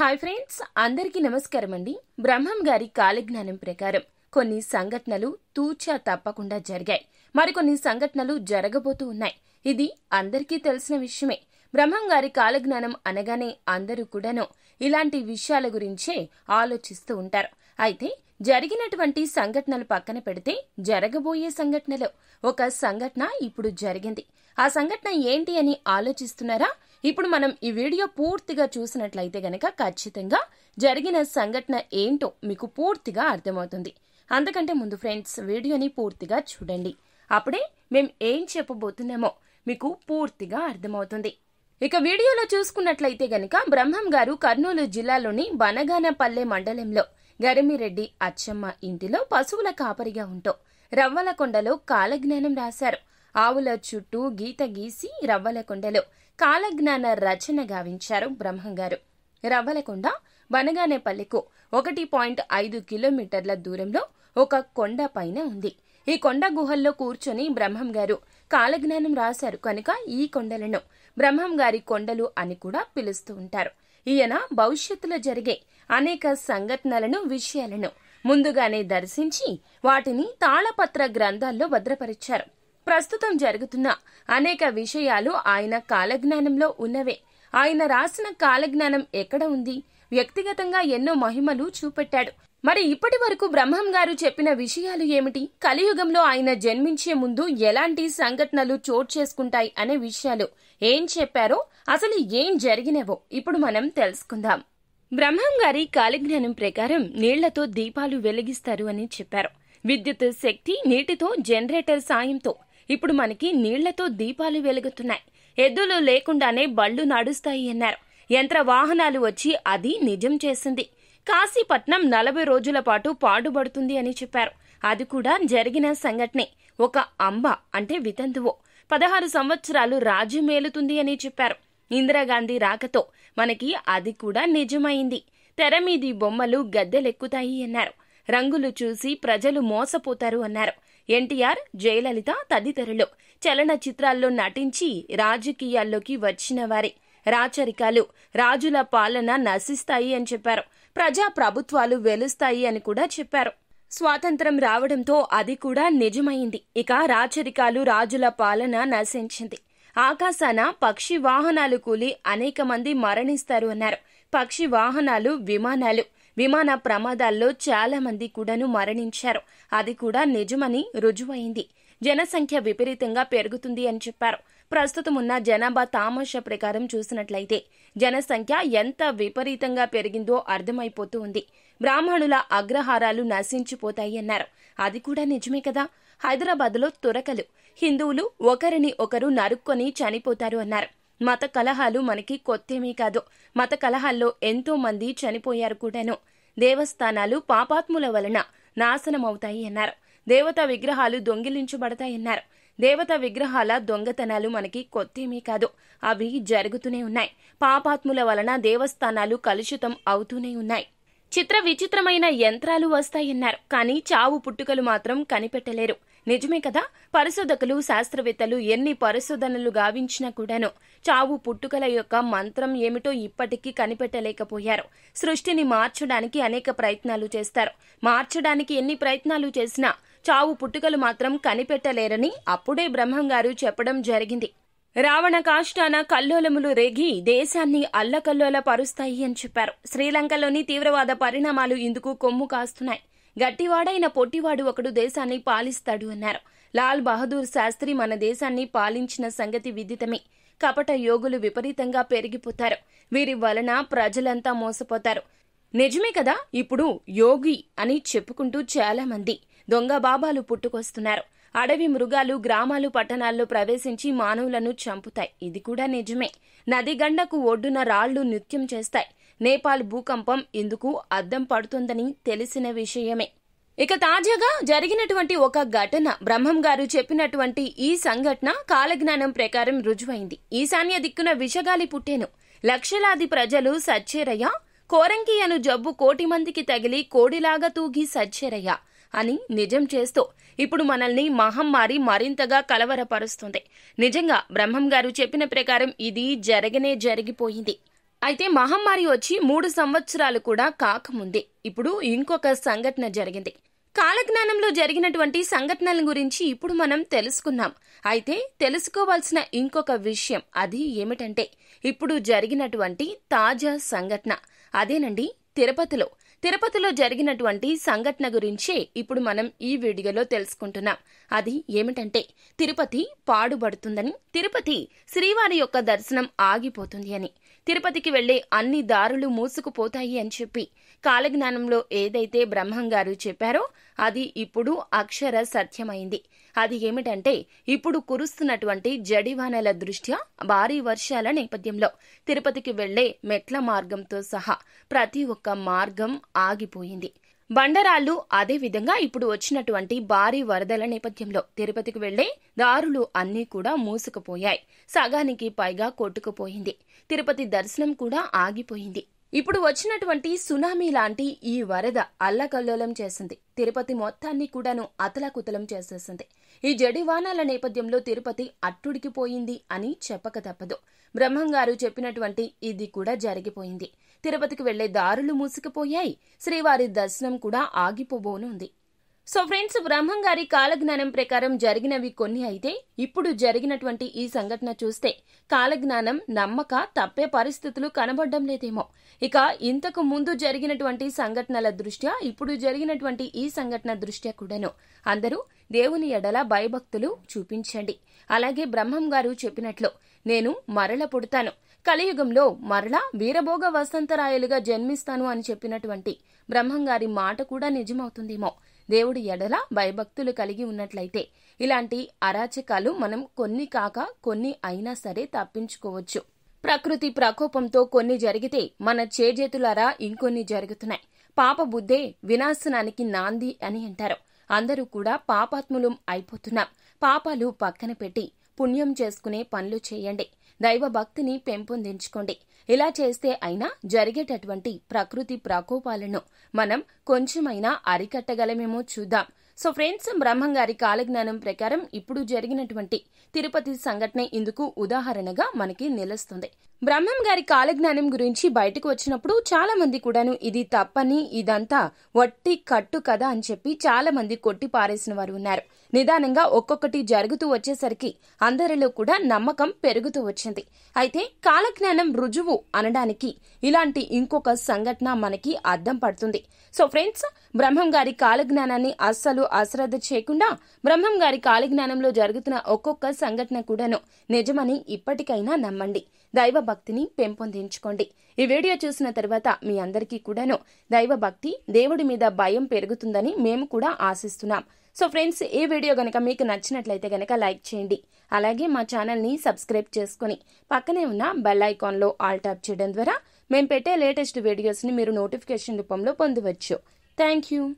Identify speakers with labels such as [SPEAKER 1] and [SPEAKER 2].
[SPEAKER 1] Hi friends అందరికీ నమస్కారం అండి బ్రహ్మం గారి కాలజ్ఞానం ప్రకారం కొన్ని సంఘటనలు తూచా తప్పకుండా జరిగాయి మరికొన్ని సంఘటనలు జరగబోతూ ఉన్నాయి ఇది అందరికీ తెలిసిన విషయమే బ్రహ్మం గారి కాలజ్ఞానం అనగానే అందరూ కూడాను ఇలాంటి విషయాల గురించే ఆలోచిస్తూ ఉంటారు అయితే జరిగినటువంటి సంఘటనలు పక్కన పెడితే జరగబోయే సంఘటనలో ఒక సంఘటన ఇప్పుడు జరిగింది ఆ సంఘటన ఏంటి అని ఆలోచిస్తున్నారా ఇప్పుడు మనం ఈ వీడియో పూర్తిగా చూసినట్లయితే గనక ఖచ్చితంగా జరిగిన సంఘటన ఏంటో మీకు పూర్తిగా అర్థమవుతుంది అందుకంటే ముందు ఫ్రెండ్స్ వీడియోని పూర్తిగా చూడండి అప్పుడే మేము ఏం చెప్పబోతున్నామో మీకు పూర్తిగా అర్థమవుతుంది ఇక వీడియోలో చూసుకున్నట్లయితే గనక బ్రహ్మం గారు కర్నూలు జిల్లాలోని బనగానపల్లె మండలంలో గరిమిరెడ్డి అచ్చమ్మ ఇంటిలో పశువుల కాపరిగా ఉంటూ రవ్వలకొండలో కాలజ్ఞానం రాశారు ఆవుల చుట్టూ గీత గీసి రవ్వలకొండలో కాలజ్ఞాన రచన గావించారు బ్రహ్మంగారు రవ్వలకొండ వనగానేపల్లికు ఒకటి పాయింట్ ఐదు కిలోమీటర్ల దూరంలో ఒక కొండ పైన ఉంది ఈ కొండ గుహల్లో కూర్చొని బ్రహ్మం గారు కాలజ్ఞానం రాశారు కనుక ఈ కొండలను బ్రహ్మం గారి కొండలు అని కూడా పిలుస్తూ ఉంటారు ఈయన భవిష్యత్తులో జరిగే అనేక సంఘటనలను విషయాలను ముందుగానే దర్శించి వాటిని తాళపత్ర గ్రంథాల్లో భద్రపరిచారు ప్రస్తుతం జరుగుతున్న అనేక విషయాలు ఆయన కాలజ్ఞానంలో ఉన్నవే ఆయన రాసిన కాలజ్ఞానం ఎక్కడ ఉంది వ్యక్తిగతంగా ఎన్నో మహిమలు చూపెట్టాడు మరి ఇప్పటి వరకు బ్రహ్మం గారు చెప్పిన విషయాలు ఏమిటి కలియుగంలో ఆయన జన్మించే ముందు ఎలాంటి సంఘటనలు చోటు చేసుకుంటాయి అనే విషయాలు ఏం చెప్పారో అసలు ఏం జరిగినవో ఇప్పుడు మనం తెలుసుకుందాం బ్రహ్మం గారి కాలజ్ఞానం ప్రకారం నీళ్లతో దీపాలు వెలిగిస్తారు అని చెప్పారు విద్యుత్ శక్తి నీటితో జనరేటర్ సాయంతో ఇప్పుడు మనకి నీళ్లతో దీపాలు వెలుగుతున్నాయి ఎద్దులు లేకుండానే బళ్ళు నడుస్తాయి అన్నారు యంత్ర వాహనాలు వచ్చి అది నిజం చేసింది కాశీపట్నం నలభై రోజుల పాటు పాడుబడుతుంది అని చెప్పారు అది కూడా జరిగిన సంఘటనే ఒక అంబ అంటే వితంతువు పదహారు సంవత్సరాలు రాజ్యమేలుతుంది అని చెప్పారు ఇందిరాగాంధీ రాకతో మనకి అది కూడా నిజమైంది తెరమీది బొమ్మలు గద్దెలెక్కుతాయి అన్నారు రంగులు చూసి ప్రజలు మోసపోతారు అన్నారు ఎన్టీఆర్ జయలలిత తదితరులు చలనచిత్రాల్లో నటించి రాజకీయాల్లోకి వచ్చిన వారి రాచరికాలు రాజుల పాలన నశిస్తాయి అని చెప్పారు ప్రజా ప్రభుత్వాలు వెలుస్తాయి అని కూడా చెప్పారు స్వాతంత్రం రావడంతో అది కూడా నిజమైంది ఇక రాచరికాలు రాజుల పాలన నశించింది ఆకాశాన పక్షి వాహనాలు కూలి అనేక మంది మరణిస్తారు అన్నారు పక్షి వాహనాలు విమానాలు విమాన ప్రమాదాల్లో చాలా మంది కూడాను మరణించారు అది కూడా నిజమని రుజువైంది జనసంఖ్య విపరీతంగా పెరుగుతుంది అని చెప్పారు ప్రస్తుతం ఉన్న జనాభా తామాషా ప్రకారం చూసినట్లయితే జనసంఖ్య ఎంత విపరీతంగా పెరిగిందో అర్థమైపోతూ ఉంది బ్రాహ్మణుల అగ్రహారాలు నశించిపోతాయి అన్నారు అది కూడా నిజమే కదా హైదరాబాద్లో తురకలు హిందువులు ఒకరిని ఒకరు నరుక్కొని చనిపోతారు అన్నారు మత కలహాలు మనకి కొత్తేమీ కాదు మత కలహాల్లో ఎంతో మంది చనిపోయారు కూడాను దేవస్థానాలు పాపాత్ముల వలన నాశనమవుతాయి అన్నారు దేవతా విగ్రహాలు దొంగిలించబడతాయన్నారు దేవతా విగ్రహాల దొంగతనాలు మనకి కొత్తేమీ కాదు అవి జరుగుతూనే ఉన్నాయి పాపాత్ముల వలన దేవస్థానాలు కలుషితం అవుతూనే ఉన్నాయి చిత్ర విచిత్రమైన యంత్రాలు వస్తాయన్నారు కానీ చావు పుట్టుకలు మాత్రం కనిపెట్టలేరు నిజమే కదా పరిశోధకులు శాస్త్రవేత్తలు ఎన్ని పరిశోధనలు గావించినా కూడాను చావు పుట్టుకల యొక్క మంత్రం ఏమిటో ఇప్పటికీ కనిపెట్టలేకపోయారు సృష్టిని మార్చడానికి అనేక ప్రయత్నాలు చేస్తారు మార్చడానికి ఎన్ని ప్రయత్నాలు చేసినా చావు పుట్టుకలు మాత్రం కనిపెట్టలేరని అప్పుడే బ్రహ్మం గారు చెప్పడం జరిగింది రావణ కాష్టాన కల్లోలములు రేగి దేశాన్ని అల్లకల్లోల పరుస్తాయి అని చెప్పారు శ్రీలంకలోని తీవ్రవాద పరిణామాలు ఇందుకు కొమ్ము కాస్తున్నాయి గట్టివాడైన పొట్టివాడు ఒకడు దేశాన్ని పాలిస్తాడు అన్నారు లాల్ బహదూర్ శాస్త్రి మన దేశాన్ని పాలించిన సంగతి విదితమే కపట యోగులు విపరీతంగా పెరిగిపోతారు వీరి వలన ప్రజలంతా మోసపోతారు నిజమే కదా ఇప్పుడు యోగి అని చెప్పుకుంటూ చాలా మంది దొంగ బాబాలు పుట్టుకొస్తున్నారు అడవి మృగాలు గ్రామాలు పట్టణాల్లో ప్రవేశించి మానవులను చంపుతాయి ఇది కూడా నిజమే నదిగండకు ఒడ్డున రాళ్లు నృత్యం చేస్తాయి నేపాల్ భూకంపం ఇందుకు అద్దం పడుతుందని తెలిసిన విషయమే ఇక తాజాగా జరిగినటువంటి ఒక ఘటన బ్రహ్మం గారు చెప్పినటువంటి ఈ సంఘటన కాలజ్ఞానం ప్రకారం రుజువైంది ఈశాన్య దిక్కున విషగాలి పుట్టెను లక్షలాది ప్రజలు సచ్చేరయ్య కోరంకి అను జబ్బు కోటి మందికి తగిలి కోడిలాగా తూగి సచ్చేరయ్య అని నిజం చేస్తూ ఇప్పుడు మనల్ని మహమ్మారి మరింతగా కలవరపరుస్తుంది నిజంగా బ్రహ్మం గారు చెప్పిన ప్రకారం ఇది జరగనే జరిగిపోయింది అయితే మహమ్మారి వచ్చి మూడు సంవత్సరాలు కూడా కాకముందే ఇప్పుడు ఇంకొక సంఘటన జరిగింది కాలజ్ఞానంలో జరిగినటువంటి సంఘటనల గురించి ఇప్పుడు మనం తెలుసుకున్నాం అయితే తెలుసుకోవాల్సిన ఇంకొక విషయం అది ఏమిటంటే ఇప్పుడు జరిగినటువంటి తాజా సంఘటన అదేనండి తిరుపతిలో తిరుపతిలో జరిగినటువంటి సంఘటన గురించే ఇప్పుడు మనం ఈ వీడియోలో తెలుసుకుంటున్నాం అది ఏమిటంటే తిరుపతి పాడుబడుతుందని తిరుపతి శ్రీవారి యొక్క దర్శనం ఆగిపోతుంది అని తిరుపతికి వెళ్లే అన్ని దారులు మూసుకుపోతాయి అని చెప్పి కాలజ్ఞానంలో ఏదైతే బ్రహ్మంగారు గారు చెప్పారో అది ఇప్పుడు అక్షర సత్యమైంది అది ఏమిటంటే ఇప్పుడు కురుస్తున్నటువంటి జడివానల దృష్ట్యా భారీ వర్షాల నేపథ్యంలో తిరుపతికి వెళ్లే మెట్ల మార్గంతో సహా ప్రతి ఒక్క మార్గం ఆగిపోయింది బండరాళ్లు అదేవిధంగా ఇప్పుడు వచ్చినటువంటి భారీ వరదల నేపథ్యంలో తిరుపతికి వెళ్లే దారులు అన్నీ కూడా మూసుకుపోయాయి సగానికి పైగా కొట్టుకుపోయింది తిరుపతి దర్శనం కూడా ఆగిపోయింది ఇప్పుడు వచ్చినటువంటి సునామీ లాంటి ఈ వరద అల్లకల్లోలం చేసింది తిరుపతి మొత్తాన్ని కూడాను అతలాకుతలం చేసేసింది ఈ జడివానాల నేపథ్యంలో తిరుపతి అట్టుడికిపోయింది అని చెప్పక తప్పదు బ్రహ్మంగారు చెప్పినటువంటి ఇది కూడా జరిగిపోయింది తిరుపతికి వెళ్లే దారులు మూసుకుపోయాయి శ్రీవారి దర్శనం కూడా ఆగిపోబోనుంది సో ఫ్రెండ్స్ బ్రహ్మం గారి కాలజ్ఞానం ప్రకారం జరిగినవి కొన్ని అయితే ఇప్పుడు జరిగినటువంటి ఈ సంఘటన చూస్తే కాలజ్ఞానం నమ్మక తప్పే పరిస్థితులు కనబడడం లేదేమో ఇక ఇంతకు ముందు జరిగినటువంటి సంఘటనల దృష్ట్యా ఇప్పుడు జరిగినటువంటి ఈ సంఘటన దృష్ట్యా కూడాను అందరూ దేవుని ఎడల భయభక్తులు చూపించండి అలాగే బ్రహ్మం గారు చెప్పినట్లు నేను మరల పుడతాను కలియుగంలో మరలా వీరభోగ వసంతరాయలుగా జన్మిస్తాను అని చెప్పినటువంటి బ్రహ్మంగారి మాట కూడా నిజమవుతుందేమో దేవుడి ఎడల భయభక్తులు కలిగి ఉన్నట్లయితే ఇలాంటి అరాచకాలు మనం కొన్ని కాక కొన్ని అయినా సరే తప్పించుకోవచ్చు ప్రకృతి ప్రకోపంతో కొన్ని జరిగితే మన చేజేతులారా ఇంకొన్ని జరుగుతున్నాయి పాప బుద్ధే వినాశనానికి నాంది అని అంటారు అందరూ కూడా పాపాత్ములం అయిపోతున్నాం పాపాలు పక్కన పెట్టి పుణ్యం చేసుకునే పనులు చేయండి దైవ భక్తిని పెంపొందించుకోండి ఇలా చేస్తే అయినా జరిగేటటువంటి ప్రకృతి ప్రకోపాలను మనం కొంచెమైనా అరికట్టగలమేమో చూద్దాం సో ఫ్రెండ్స్ బ్రహ్మంగారి కాలజ్ఞానం ప్రకారం ఇప్పుడు జరిగినటువంటి తిరుపతి సంఘటన ఇందుకు ఉదాహరణగా మనకి నిలుస్తుంది బ్రహ్మం గారి కాలజ్ఞానం గురించి బయటకు వచ్చినప్పుడు చాలా మంది కూడాను ఇది తప్పని ఇదంతా వట్టి కట్టు కదా అని చెప్పి చాలా మంది కొట్టి పారేసిన వారు ఉన్నారు నిదానంగా ఒక్కొక్కటి జరుగుతూ వచ్చేసరికి అందరిలో కూడా నమ్మకం పెరుగుతూ వచ్చింది అయితే కాలజ్ఞానం రుజువు అనడానికి ఇలాంటి ఇంకొక సంఘటన మనకి అర్థం పడుతుంది సో ఫ్రెండ్స్ బ్రహ్మం గారి కాలజ్ఞానాన్ని అస్సలు అశ్రద్ధ చేయకుండా బ్రహ్మం గారి కాలజ్ఞానంలో జరుగుతున్న ఒక్కొక్క సంఘటన కూడాను నిజమని ఇప్పటికైనా నమ్మండి దైవ భక్తిని పెంపొందించుకోండి ఈ వీడియో చూసిన తర్వాత మీ అందరికీ కూడాను దైవ భక్తి దేవుడి మీద భయం పెరుగుతుందని మేము కూడా ఆశిస్తున్నాం సో ఫ్రెండ్స్ ఈ వీడియో గనక మీకు నచ్చినట్లయితే గనక లైక్ చేయండి అలాగే మా ఛానల్ని సబ్స్క్రైబ్ చేసుకుని పక్కనే ఉన్న బెల్ ఐకాన్లో ఆల్ ట్యాప్ చేయడం ద్వారా మేము పెట్టే లేటెస్ట్ వీడియోస్ని మీరు నోటిఫికేషన్ రూపంలో పొందవచ్చు Thank you.